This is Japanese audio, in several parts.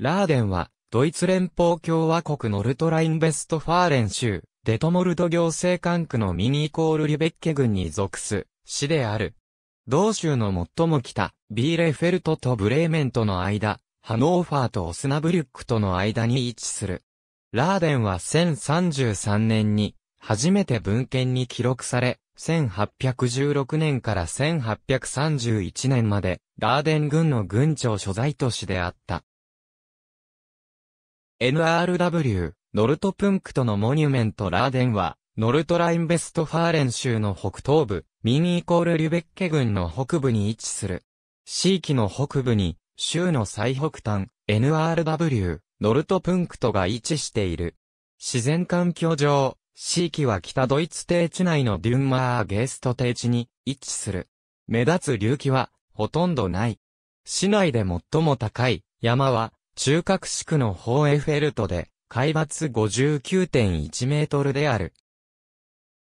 ラーデンは、ドイツ連邦共和国ノルトラインベストファーレン州、デトモルド行政管区のミニイコールリュベッケ郡に属す、市である。同州の最も北、ビーレフェルトとブレーメンとの間、ハノーファーとオスナブリュックとの間に位置する。ラーデンは1033年に、初めて文献に記録され、1816年から1831年まで、ラーデン軍の軍庁所在都市であった。NRW、ノルトプンクトのモニュメントラーデンは、ノルトラインベストファーレン州の北東部、ミニイコールリュベッケ郡の北部に位置する。地域の北部に、州の最北端、NRW、ノルトプンクトが位置している。自然環境上、地域は北ドイツ低地内のデュンマーゲースト低地に位置する。目立つ隆起は、ほとんどない。市内で最も高い山は、中核地区のホーエフェルトで、海抜59.1メートルである。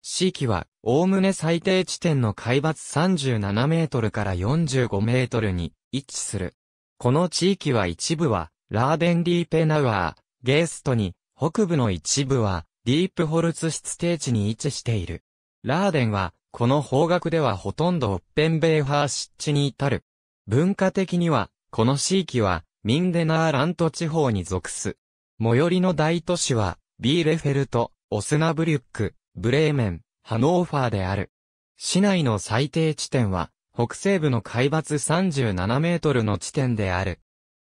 地域は、おおむね最低地点の海抜37メートルから45メートルに位置する。この地域は一部は、ラーデンディーペナウアー、ゲーストに、北部の一部は、ディープホルツ湿地地に位置している。ラーデンは、この方角ではほとんどオッペンベーファー湿地に至る。文化的には、この地域は、ミンデナーラント地方に属す。最寄りの大都市は、ビーレフェルト、オスナブリュック、ブレーメン、ハノーファーである。市内の最低地点は、北西部の海抜37メートルの地点である。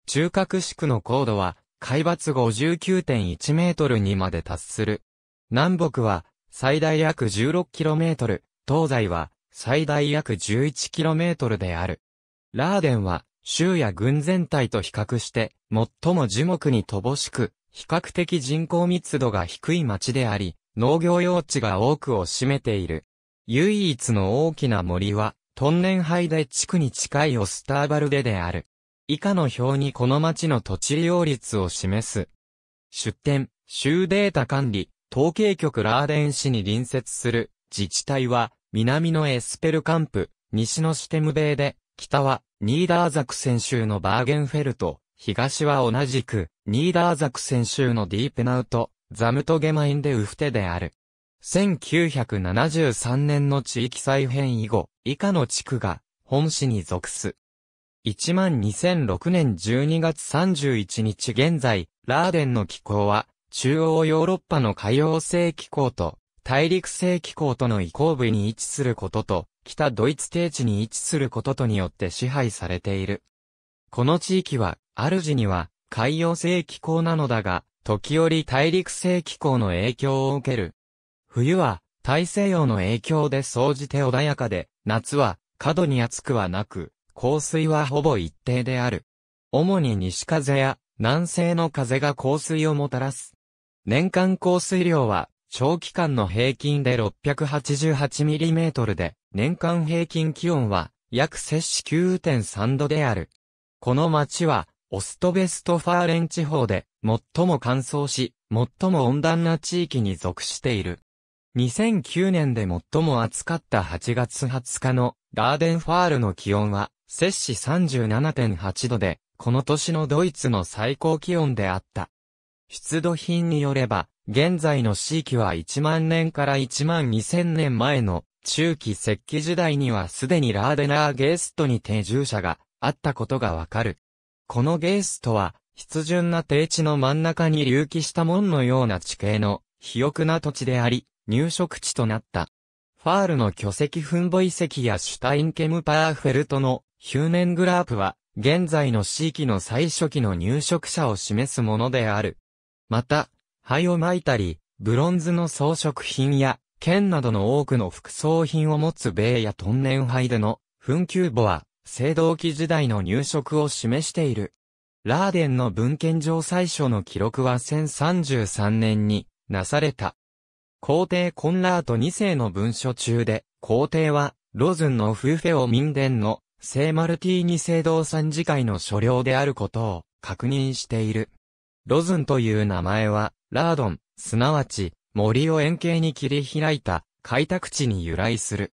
中核地区の高度は、海抜59.1メートルにまで達する。南北は、最大約1 6トル、東西は、最大約1 1トルである。ラーデンは、州や軍全体と比較して、最も樹木に乏しく、比較的人口密度が低い町であり、農業用地が多くを占めている。唯一の大きな森は、トンネンハイデ地区に近いオスターバルデである。以下の表にこの町の土地利用率を示す。出店、州データ管理、統計局ラーデン市に隣接する自治体は、南のエスペルカンプ、西のシテムベーで、北はニーダーザク選手のバーゲンフェルト、東は同じく、ニーダーザク選手のディープナウト、ザムトゲマインでウフテである。1973年の地域再編以後、以下の地区が、本市に属す。12006年12月31日現在、ラーデンの気候は、中央ヨーロッパの海洋性気候と、大陸性気候との移行部に位置することと、北ドイツ低地に位置することとによって支配されている。この地域は、主には海洋性気候なのだが、時折大陸性気候の影響を受ける。冬は大西洋の影響で総じて穏やかで、夏は過度に暑くはなく、降水はほぼ一定である。主に西風や南西の風が降水をもたらす。年間降水量は長期間の平均で 688mm で、年間平均気温は約摂氏9.3度である。この町は、オストベストファーレン地方で最も乾燥し、最も温暖な地域に属している。2009年で最も暑かった8月20日のガーデンファールの気温は摂氏37.8度で、この年のドイツの最高気温であった。出土品によれば、現在の地域は1万年から1万2000年前の中期石器時代にはすでにラーデナーゲーストに定住者があったことがわかる。このゲーストは、必潤な低地の真ん中に隆起した門のような地形の肥沃な土地であり、入植地となった。ファールの巨石墳墓遺跡やシュタインケムパーフェルトのヒューネングラープは、現在の地域の最初期の入植者を示すものである。また、灰を撒いたり、ブロンズの装飾品や、剣などの多くの副葬品を持つ米やトンネン灰での、墳丘墓は、青銅器時代の入植を示している。ラーデンの文献上最初の記録は1033年になされた。皇帝コンラート2世の文書中で、皇帝は、ロズンのフーフェオ民伝の聖マルティーニ聖堂参事会の所領であることを確認している。ロズンという名前は、ラードン、すなわち、森を円形に切り開いた開拓地に由来する。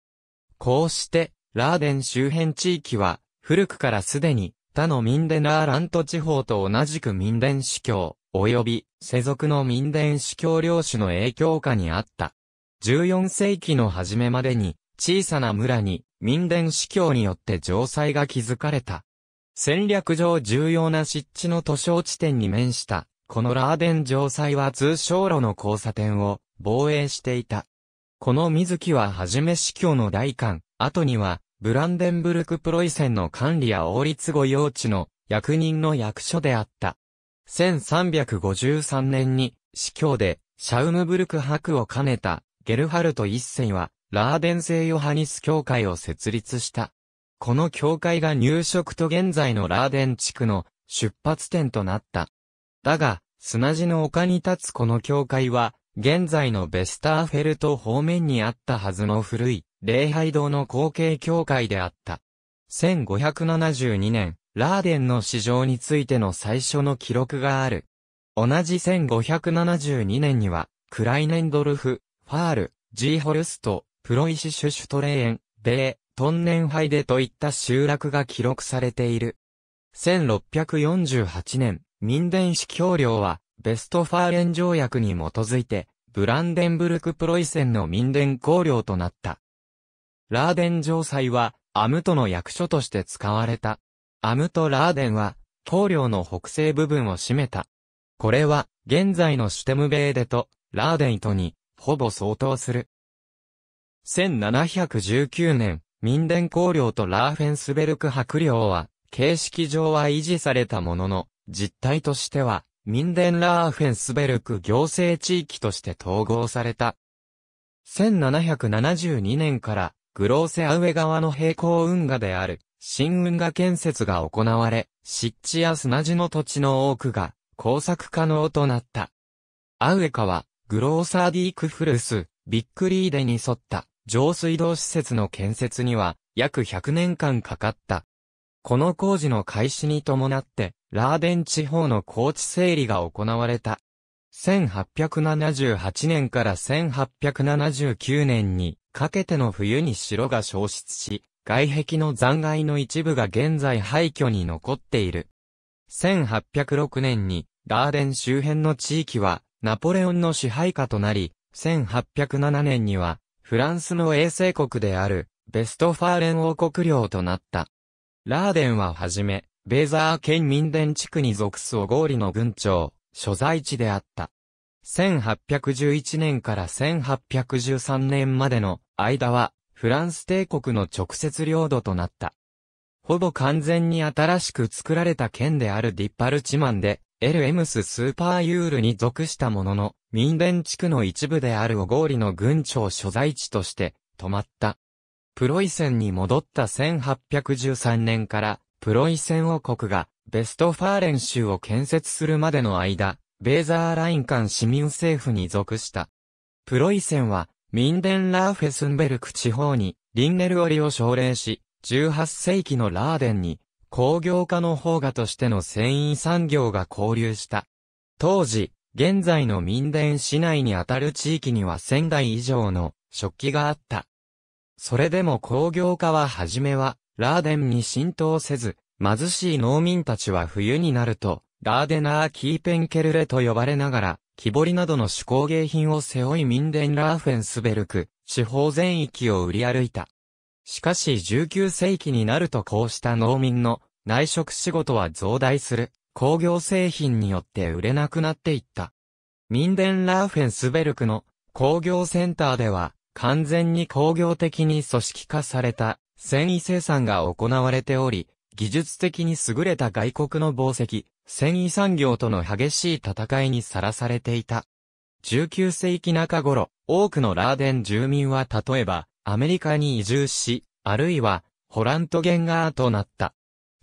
こうして、ラーデン周辺地域は、古くからすでに、他のミンデナーラント地方と同じくミンデン司教、及び世俗のミンデン司教領主の影響下にあった。14世紀の初めまでに、小さな村に、民伝司教によって城塞が築かれた。戦略上重要な湿地の図書地点に面した、このラーデン城塞は通商路の交差点を防衛していた。この水木ははじめ司教の代官、後には、ブランデンブルクプロイセンの管理や王立御用地の役人の役所であった。1353年に、司教で、シャウムブルク博を兼ねた、ゲルハルト一世は、ラーデン聖ヨハニス教会を設立した。この教会が入植と現在のラーデン地区の出発点となった。だが、砂地の丘に立つこの教会は、現在のベスターフェルト方面にあったはずの古い、礼拝堂の後継教会であった。1572年、ラーデンの市場についての最初の記録がある。同じ1572年には、クライネンドルフ、ファール、ジーホルスト、プロイシシュシュトレーン、ベー、トンネンハイデといった集落が記録されている。1648年、民伝式教領は、ベストファーレン条約に基づいて、ブランデンブルクプロイセンの民伝公領となった。ラーデン城塞は、アムトの役所として使われた。アムトラーデンは、公領の北西部分を占めた。これは、現在のシュテムベーデと、ラーデントに、ほぼ相当する。1719年、民伝公領とラーフェンスベルク伯領は、形式上は維持されたものの、実態としては、ミンデンラーフェンスベルク行政地域として統合された。1772年から、グローセアウェ川の平行運河である、新運河建設が行われ、湿地や砂地の土地の多くが、工作可能となった。アウエカは、グローサーディークフルス、ビックリーデに沿った上水道施設の建設には約100年間かかった。この工事の開始に伴ってラーデン地方の高地整理が行われた。1878年から1879年にかけての冬に城が消失し、外壁の残骸の一部が現在廃墟に残っている。1806年にラーデン周辺の地域はナポレオンの支配下となり、1807年にはフランスの衛星国であるベストファーレン王国領となった。ラーデンははじめベーザー県民伝地区に属す小郡の郡庁、所在地であった。1811年から1813年までの間は、フランス帝国の直接領土となった。ほぼ完全に新しく作られた県であるディッパルチマンで、エルエムススーパーユールに属したものの、民伝地区の一部であるーリの郡庁所在地として、止まった。プロイセンに戻った1813年から、プロイセン王国がベストファーレン州を建設するまでの間、ベーザーライン間市民政府に属した。プロイセンは、ミンデンラーフェスンベルク地方に、リンネル織を奨励し、18世紀のラーデンに、工業化の方がとしての繊維産業が交流した。当時、現在の民伝市内にあたる地域には1000台以上の食器があった。それでも工業化は初めはラーデンに浸透せず、貧しい農民たちは冬になると、ラーデナー・キーペンケルレと呼ばれながら、木彫りなどの手工芸品を背負いミンデンラーフェンスベルク、地方全域を売り歩いた。しかし19世紀になるとこうした農民の内職仕事は増大する工業製品によって売れなくなっていった。ミンデンラーフェンスベルクの工業センターでは完全に工業的に組織化された繊維生産が行われており、技術的に優れた外国の紡績、繊維産業との激しい戦いにさらされていた。19世紀中頃、多くのラーデン住民は例えば、アメリカに移住し、あるいは、ホラントゲンガーとなった。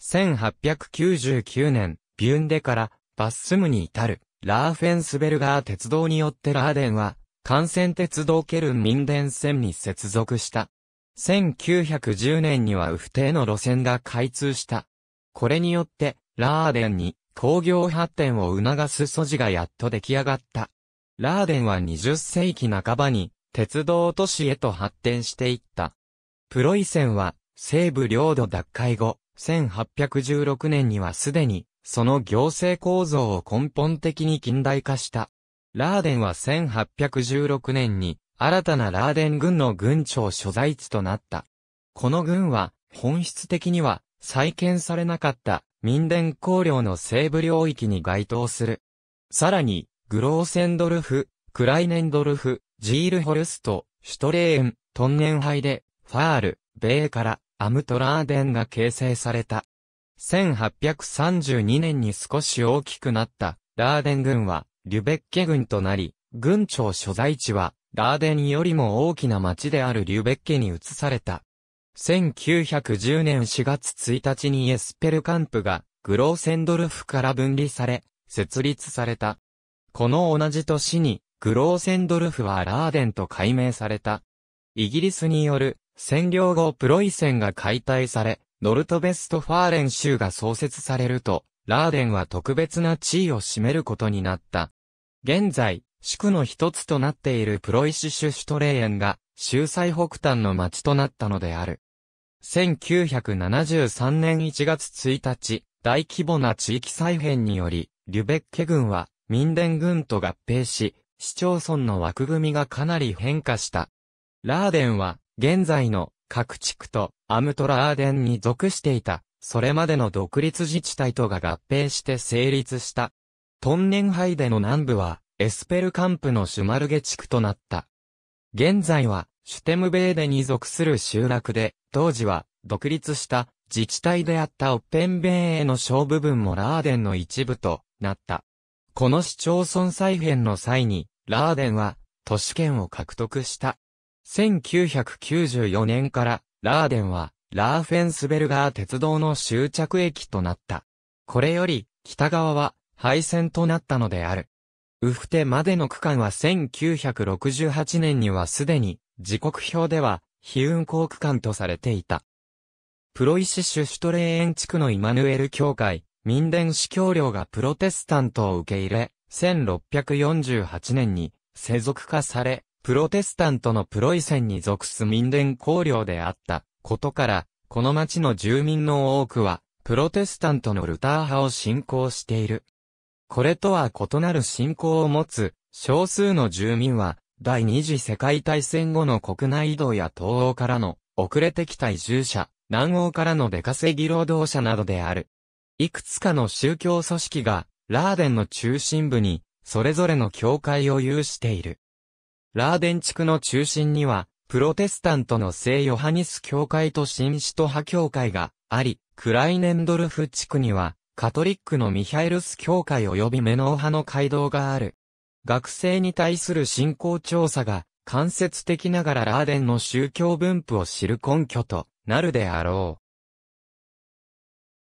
1899年、ビュンデからバッスムに至る、ラーフェンスベルガー鉄道によってラーデンは、幹線鉄道ケルン民ン線に接続した。1910年にはウフテの路線が開通した。これによって、ラーデンに工業発展を促す素地がやっと出来上がった。ラーデンは20世紀半ばに鉄道都市へと発展していった。プロイセンは西部領土奪回後、1816年にはすでにその行政構造を根本的に近代化した。ラーデンは1816年に新たなラーデン軍の軍庁所在地となった。この軍は、本質的には、再建されなかった民伝公領の西部領域に該当する。さらに、グローセンドルフ、クライネンドルフ、ジールホルスト、シュトレーン、トンネンハイで、ファール、ベーからアムトラーデンが形成された。1832年に少し大きくなったラーデン軍は、リュベッケ軍となり、軍長所在地はラーデンよりも大きな町であるリュベッケに移された。1910年4月1日にエスペルカンプがグローセンドルフから分離され、設立された。この同じ年に、グローセンドルフはラーデンと改名された。イギリスによる占領後プロイセンが解体され、ノルトベストファーレン州が創設されると、ラーデンは特別な地位を占めることになった。現在、宿の一つとなっているプロイシシュシュトレーエンが、州最北端の町となったのである。1973年1月1日、大規模な地域再編により、リュベッケ軍は、民伝軍と合併し、市町村の枠組みがかなり変化した。ラーデンは、現在の各地区とアムトラーデンに属していた、それまでの独立自治体とが合併して成立した。トンネンハイデの南部は、エスペルカンプのシュマルゲ地区となった。現在は、シュテムベーデに属する集落で、当時は、独立した自治体であったオッペンベーへの小部分もラーデンの一部となった。この市町村再編の際に、ラーデンは都市圏を獲得した。1994年から、ラーデンは、ラーフェンスベルガー鉄道の終着駅となった。これより、北側は、廃線となったのである。ウフテまでの区間は1968年にはすでに、時刻表では、非運行区間とされていた。プロイシシュシュトレーエン地区のイマヌエル教会、民伝司教領がプロテスタントを受け入れ、1648年に世俗化され、プロテスタントのプロイセンに属す民伝公領であったことから、この町の住民の多くは、プロテスタントのルター派を信仰している。これとは異なる信仰を持つ少数の住民は、第二次世界大戦後の国内移動や東欧からの遅れてきた移住者、南欧からの出稼ぎ労働者などである。いくつかの宗教組織が、ラーデンの中心部に、それぞれの教会を有している。ラーデン地区の中心には、プロテスタントの聖ヨハニス教会と新シト派教会があり、クライネンドルフ地区には、カトリックのミハイルス教会及びメノー派の街道がある。学生に対する信仰調査が、間接的ながらラーデンの宗教分布を知る根拠となるであろう。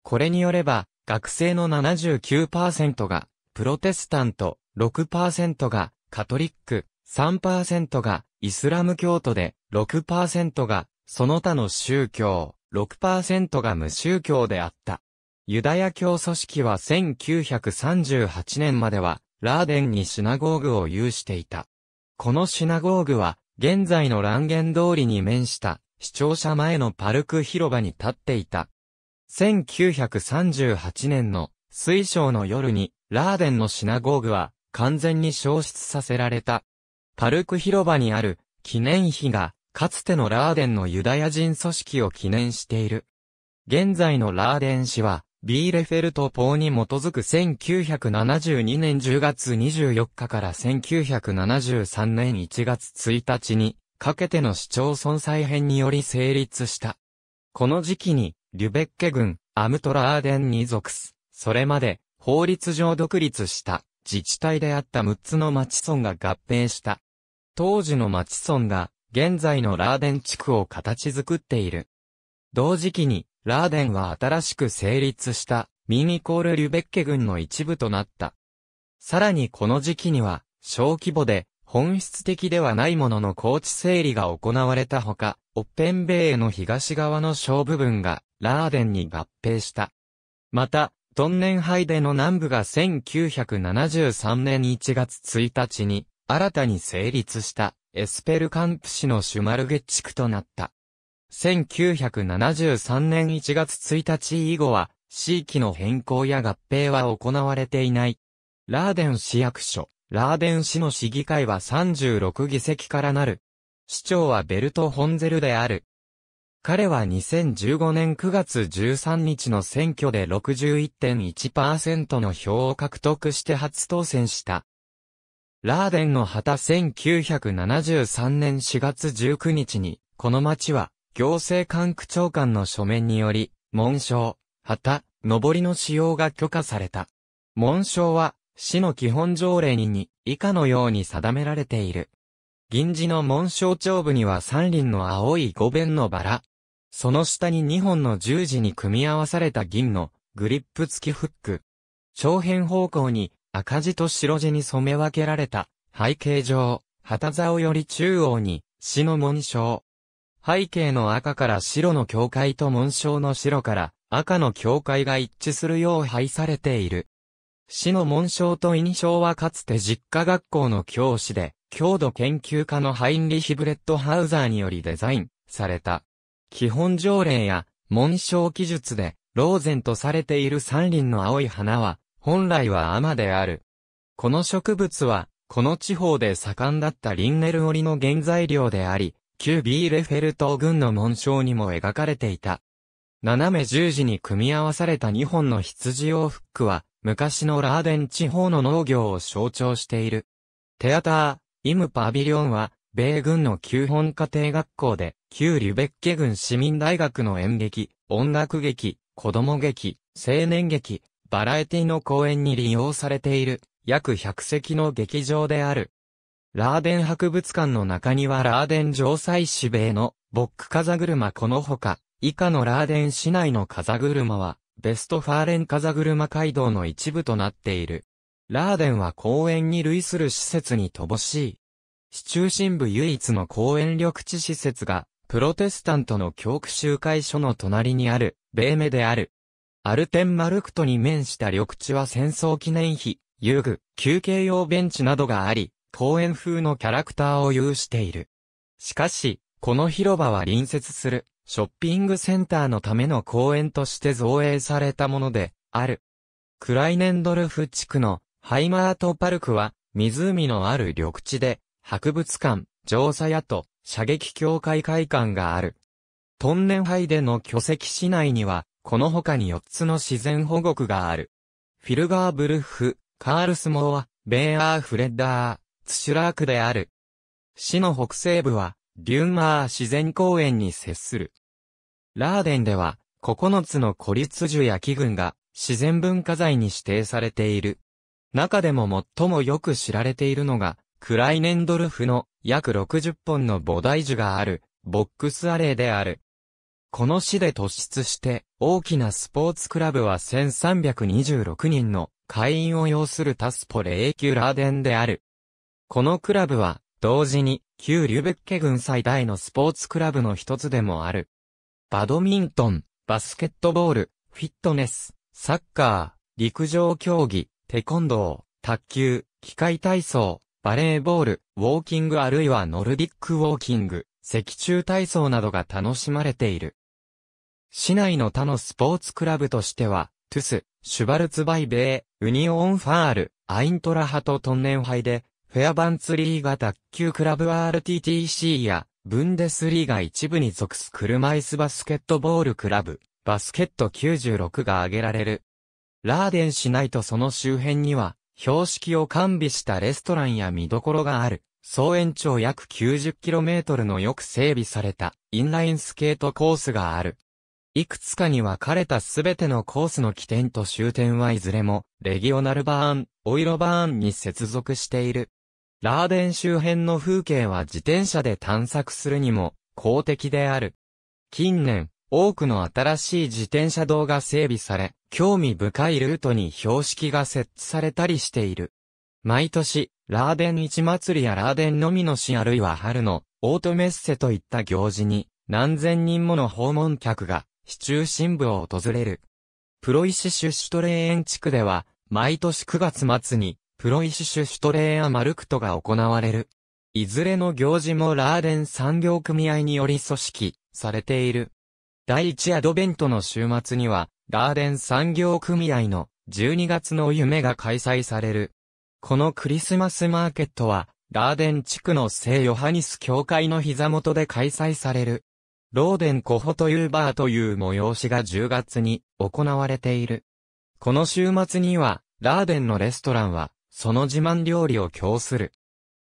これによれば、学生の79%が、プロテスタント、6%が、カトリック、3%が、イスラム教徒で、6%が、その他の宗教、6%が無宗教であった。ユダヤ教組織は1938年までは、ラーデンにシナゴーグを有していた。このシナゴーグは、現在のランゲン通りに面した、視聴者前のパルク広場に立っていた。1938年の水晶の夜に、ラーデンのシナゴーグは完全に消失させられた。パルク広場にある記念碑が、かつてのラーデンのユダヤ人組織を記念している。現在のラーデン市は、ビーレフェルト法に基づく1972年10月24日から1973年1月1日にかけての市町村再編により成立した。この時期に、リュベッケ郡、アムトラーデンに属す。それまで、法律上独立した、自治体であった6つの町村が合併した。当時の町村が、現在のラーデン地区を形作っている。同時期に、ラーデンは新しく成立したミニコール・リュベッケ軍の一部となった。さらにこの時期には、小規模で本質的ではないものの高地整理が行われたほか、オッペンベイの東側の小部分がラーデンに合併した。また、トンネンハイデの南部が1973年1月1日に新たに成立したエスペルカンプ市のシュマルゲ地区となった。1973年1月1日以後は、地域の変更や合併は行われていない。ラーデン市役所、ラーデン市の市議会は36議席からなる。市長はベルト・ホンゼルである。彼は2015年9月13日の選挙で61.1%の票を獲得して初当選した。ラーデンの旗1973年4月19日に、この町は行政管区長官の書面により、紋章、旗、上りの使用が許可された。紋章は、市の基本条例に以下のように定められている。銀字の紋章長部には三輪の青い五弁のバラ。その下に2本の十字に組み合わされた銀のグリップ付きフック。長辺方向に赤字と白字に染め分けられた背景上、旗竿より中央に市の紋章、背景の赤から白の境界と紋章の白から赤の境界が一致するよう配されている。市の紋章と印象はかつて実家学校の教師で、郷土研究家のハインリヒ・ブレットハウザーによりデザインされた。基本条例や紋章記述で、ローゼンとされている山林の青い花は、本来は甘である。この植物は、この地方で盛んだったリンネル織の原材料であり、旧ビーレフェルト軍の紋章にも描かれていた。斜め十字に組み合わされた2本の羊用フックは、昔のラーデン地方の農業を象徴している。テアター、イムパビリオンは、米軍の旧本家庭学校で、旧リュベッケ軍市民大学の演劇、音楽劇、子供劇、青年劇、バラエティの公演に利用されている、約100席の劇場である。ラーデン博物館の中にはラーデン城西市米のボック風車このほか、以下のラーデン市内の風車は、ベストファーレン風車街道の一部となっている。ラーデンは公園に類する施設に乏しい。市中心部唯一の公園緑地施設が、プロテスタントの教区集会所の隣にある、米目である。アルテンマルクトに面した緑地は戦争記念碑、遊具、休憩用ベンチなどがあり、公園風のキャラクターを有している。しかし、この広場は隣接するショッピングセンターのための公園として造営されたものである。クライネンドルフ地区のハイマートパルクは湖のある緑地で博物館、乗車屋と射撃協会会館がある。トンネンハイでの巨石市内にはこの他に4つの自然保護区がある。フィルガーブルフ、カールスモア、ベーアー・フレッダー、ツシュラークである。市の北西部は、リュンマー自然公園に接する。ラーデンでは、9つの孤立樹や木群が、自然文化財に指定されている。中でも最もよく知られているのが、クライネンドルフの約60本の菩提樹がある、ボックスアレーである。この市で突出して、大きなスポーツクラブは1326人の会員を要するタスポレーキュラーデンである。このクラブは、同時に、旧リュベッケ軍最大のスポーツクラブの一つでもある。バドミントン、バスケットボール、フィットネス、サッカー、陸上競技、テコンドー、卓球、機械体操、バレーボール、ウォーキングあるいはノルディックウォーキング、石柱体操などが楽しまれている。市内の他のスポーツクラブとしては、トゥス、シュバルツバイベー、ウニオンファール、アイントラハとトンネンハイで、フェアバンツリーガ卓球クラブ RTTC や、ブンデスリーガ一部に属す車椅子バスケットボールクラブ、バスケット96が挙げられる。ラーデン市内とその周辺には、標識を完備したレストランや見どころがある。総延長約 90km のよく整備されたインラインスケートコースがある。いくつかに分かれたすべてのコースの起点と終点はいずれもレギオナルバーン、オイロバーンに接続している。ラーデン周辺の風景は自転車で探索するにも公的である。近年、多くの新しい自転車道が整備され、興味深いルートに標識が設置されたりしている。毎年、ラーデン市祭りやラーデンのみの市あるいは春のオートメッセといった行事に何千人もの訪問客が市中心部を訪れる。プロイシシュシュトレーン地区では毎年9月末にプロイシシュシュトレーア・マルクトが行われる。いずれの行事もラーデン産業組合により組織されている。第一アドベントの週末には、ラーデン産業組合の12月の夢が開催される。このクリスマスマーケットは、ラーデン地区の聖ヨハニス教会の膝元で開催される。ローデンコホというバーという催しが10月に行われている。この週末には、ラーデンのレストランは、その自慢料理を供する。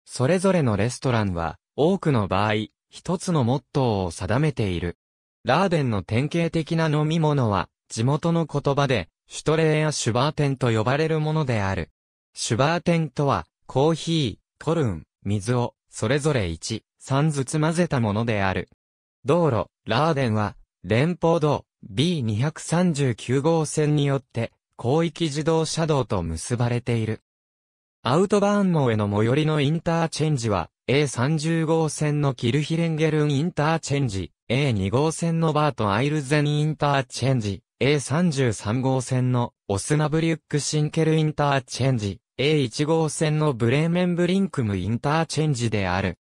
それぞれのレストランは、多くの場合、一つのモットーを定めている。ラーデンの典型的な飲み物は、地元の言葉で、シュトレーやシュバーテンと呼ばれるものである。シュバーテンとは、コーヒー、トルン、水を、それぞれ1、3ずつ混ぜたものである。道路、ラーデンは、連邦道 B239 号線によって、広域自動車道と結ばれている。アウトバーンモへの最寄りのインターチェンジは、A30 号線のキルヒレンゲルンインターチェンジ、A2 号線のバートアイルゼンインターチェンジ、A33 号線のオスナブリュックシンケルインターチェンジ、A1 号線のブレーメンブリンクムインターチェンジである。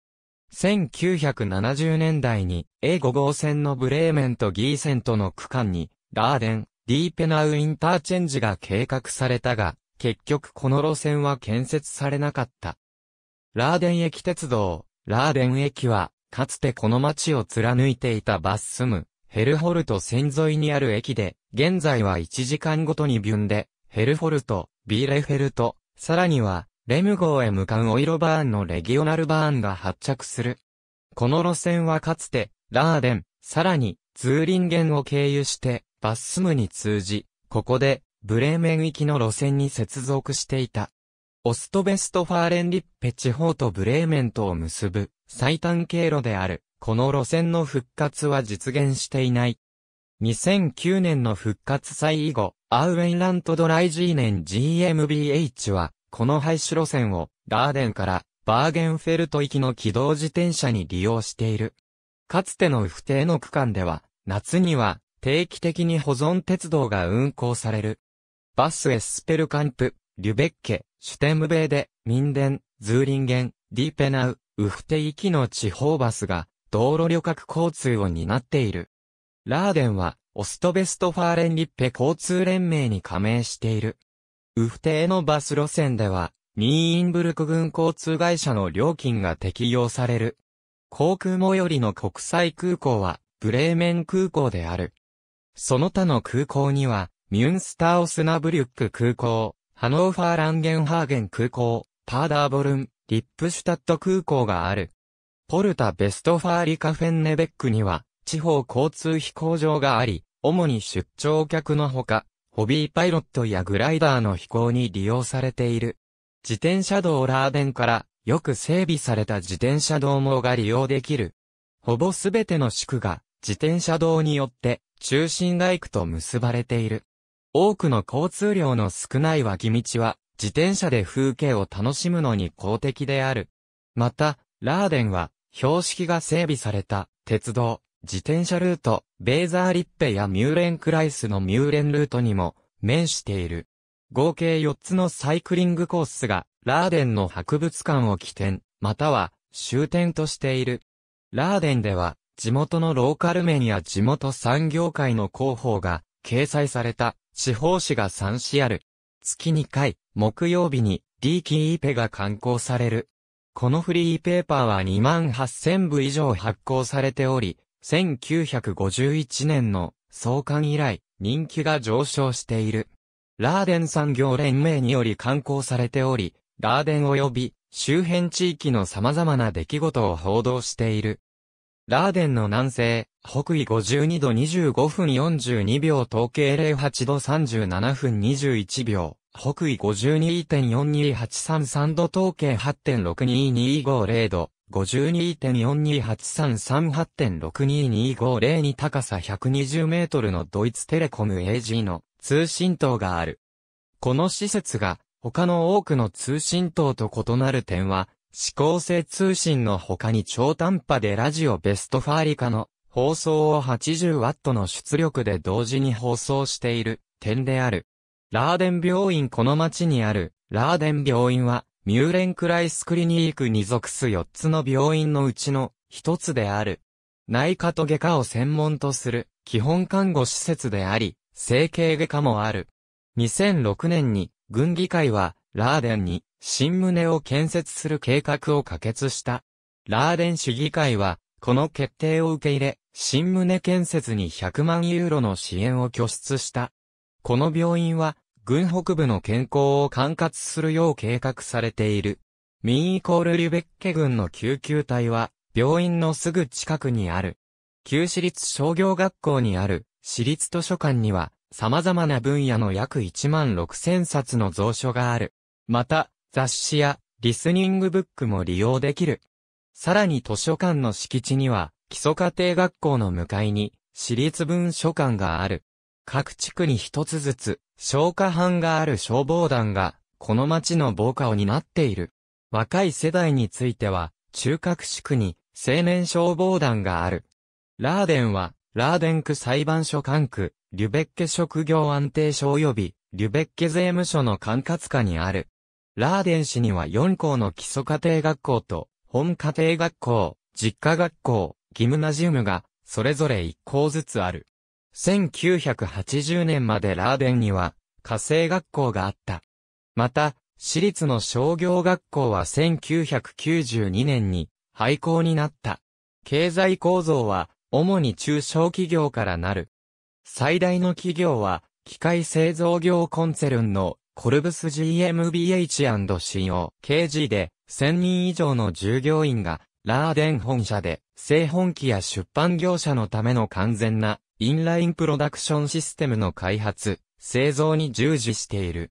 1970年代に A5 号線のブレーメンとギーセントの区間に、ガーデン、ディーペナウインターチェンジが計画されたが、結局この路線は建設されなかった。ラーデン駅鉄道、ラーデン駅は、かつてこの町を貫いていたバッスム、ヘルホルト線沿いにある駅で、現在は1時間ごとにビュンで、ヘルホルト、ビーレフェルト、さらには、レム号へ向かうオイロバーンのレギオナルバーンが発着する。この路線はかつて、ラーデン、さらに、ツーリンゲンを経由して、バッスムに通じ、ここで、ブレーメン行きの路線に接続していた。オストベストファーレンリッペ地方とブレーメンとを結ぶ最短経路である、この路線の復活は実現していない。2009年の復活祭以後、アウェイラントドライジーネン GMBH は、この廃止路線を、ラーデンからバーゲンフェルト行きの軌道自転車に利用している。かつての不定の区間では、夏には定期的に保存鉄道が運行される。バスエスペルカンプ、リュベッケ、シュテムベーデ、ミンデン、ズーリンゲン、ディーペナウ、ウフテ行きの地方バスが、道路旅客交通を担っている。ラーデンは、オストベストファーレンリッペ交通連盟に加盟している。ウフテへのバス路線では、ニーインブルク軍交通会社の料金が適用される。航空最寄りの国際空港は、ブレーメン空港である。その他の空港には、ミュンスターオスナブリュック空港、ハノーファーランゲンハーゲン空港、パーダーボルン、リップシュタット空港がある。ポルタ・ベストファーリカフェンネベックには、地方交通飛行場があり、主に出張客のほか、ホビーパイロットやグライダーの飛行に利用されている。自転車道ラーデンから、よく整備された自転車道網が利用できる。ほぼすべての宿が、自転車道によって、中心街区と結ばれている。多くの交通量の少ない脇道は、自転車で風景を楽しむのに公的である。また、ラーデンは、標識が整備された、鉄道、自転車ルート、ベーザーリッペやミューレンクライスのミューレンルートにも、面している。合計4つのサイクリングコースが、ラーデンの博物館を起点、または、終点としている。ラーデンでは、地元のローカル面や地元産業界の広報が、掲載された。地方紙が3紙ある。月2回、木曜日に、リーキーイペが刊行される。このフリーペーパーは2万8000部以上発行されており、1951年の創刊以来、人気が上昇している。ラーデン産業連盟により刊行されており、ラーデン及び周辺地域の様々な出来事を報道している。ラーデンの南西、北緯52度25分42秒統計08度37分21秒、北緯52.42833度統計8 6 2 2 5 0度、52.42833.8.62250に高さ120メートルのドイツテレコム AG の通信塔がある。この施設が他の多くの通信塔と異なる点は、指向性通信の他に超短波でラジオベストファーリカの放送を 80W の出力で同時に放送している点である。ラーデン病院この町にあるラーデン病院はミューレンクライスクリニークに属す4つの病院のうちの1つである。内科と外科を専門とする基本看護施設であり、整形外科もある。2006年に軍議会はラーデンに新棟を建設する計画を可決した。ラーデン市議会は、この決定を受け入れ、新棟建設に100万ユーロの支援を拠出した。この病院は、軍北部の健康を管轄するよう計画されている。ミンイコールリュベッケ軍の救急隊は、病院のすぐ近くにある。旧市立商業学校にある、市立図書館には、様々な分野の約1万6千冊の蔵書がある。また、雑誌やリスニングブックも利用できる。さらに図書館の敷地には、基礎家庭学校の向かいに、私立文書館がある。各地区に一つずつ、消火班がある消防団が、この町の防火を担っている。若い世代については、中核地区に、青年消防団がある。ラーデンは、ラーデン区裁判所管区、リュベッケ職業安定所及び、リュベッケ税務署の管轄下にある。ラーデン市には4校の基礎家庭学校と、本家庭学校、実家学校、ギムナジウムが、それぞれ1校ずつある。1980年までラーデンには、家政学校があった。また、私立の商業学校は1992年に廃校になった。経済構造は主に中小企業からなる。最大の企業は機械製造業コンセルンのコルブス GmbH&CO、KG で、1000人以上の従業員が、ラーデン本社で、製本機や出版業者のための完全な、インラインプロダクションシステムの開発、製造に従事している。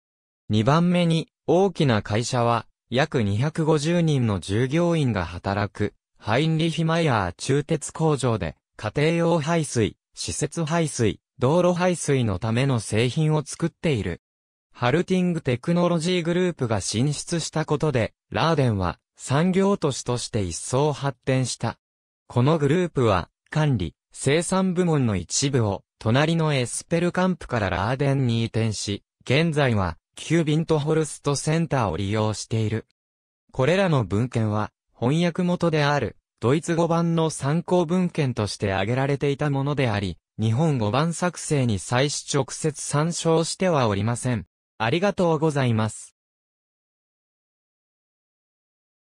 2番目に、大きな会社は、約250人の従業員が働く、ハインリヒマイヤー鋳鉄工場で、家庭用排水、施設排水、道路排水のための製品を作っている。ハルティングテクノロジーグループが進出したことで、ラーデンは産業都市として一層発展した。このグループは、管理、生産部門の一部を、隣のエスペルカンプからラーデンに移転し、現在は、キュービントホルストセンターを利用している。これらの文献は、翻訳元である、ドイツ語版の参考文献として挙げられていたものであり、日本語版作成に際し直接参照してはおりません。ありがとうございます。